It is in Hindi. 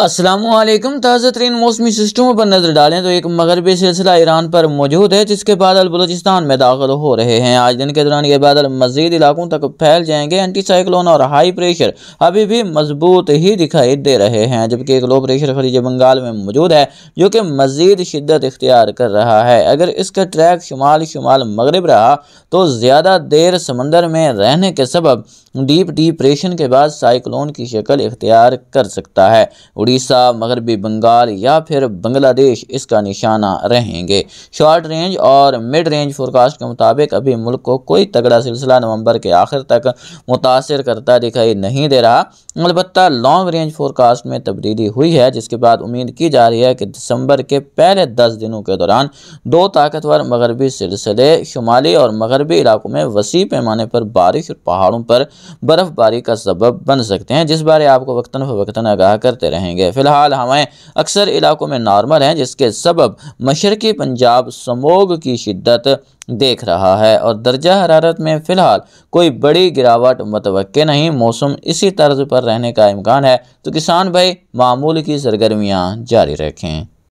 असलम ताज़ा तरीन मौसमी सिस्टमों पर नज़र डालें तो एक मगरबी सिलसिला ईरान पर मौजूद है जिसके बादल बलूचिस्तान में दाखिल हो रहे हैं आज दिन के दौरान ये बादल मजीद इलाकों तक फैल जाएंगे एंटी साइक्लोन और हाई प्रेशर अभी भी मजबूत ही दिखाई दे रहे हैं जबकि एक लो प्रेशर खलीज बंगाल में मौजूद है जो कि मजीद शिदत इख्तियार कर रहा है अगर इसका ट्रैक शुमाल शुमाल मगरब रहा तो ज़्यादा देर समंदर में रहने के सबब डीप डिप्रेशन के बाद साइक्लोन की शक्ल इख्तियार कर सकता है उड़ीसा मगरबी बंगाल या फिर बांग्लादेश इसका निशाना रहेंगे शॉर्ट रेंज और मिड रेंज फोरकास्ट के मुताबिक अभी मुल्क को कोई तगड़ा सिलसिला नवंबर के आखिर तक मुतासर करता दिखाई नहीं दे रहा अलबत् लॉन्ग रेंज फोरकास्ट में तब्दीली हुई है जिसके बाद उम्मीद की जा रही है कि दिसंबर के पहले दस दिनों के दौरान दो ताकतवर मगरबी सिलसिले शुमाली और मगरबी इलाकों में वसी पैमाने पर बारिश और पहाड़ों पर बर्फबारी का सबब बन सकते हैं जिस बारे आपको वक्ता फवक्ता आगाह करते रहेंगे गए फ़िलहाल हवाएं अक्सर इलाकों में नॉर्मल हैं जिसके सबब मशरक़ी पंजाब समोग की शिद्दत देख रहा है और दर्जा हरारत में फ़िलहाल कोई बड़ी गिरावट मतव नहीं मौसम इसी तर्ज पर रहने का इम्कान है तो किसान भाई मामूल की सरगर्मियाँ जारी रखें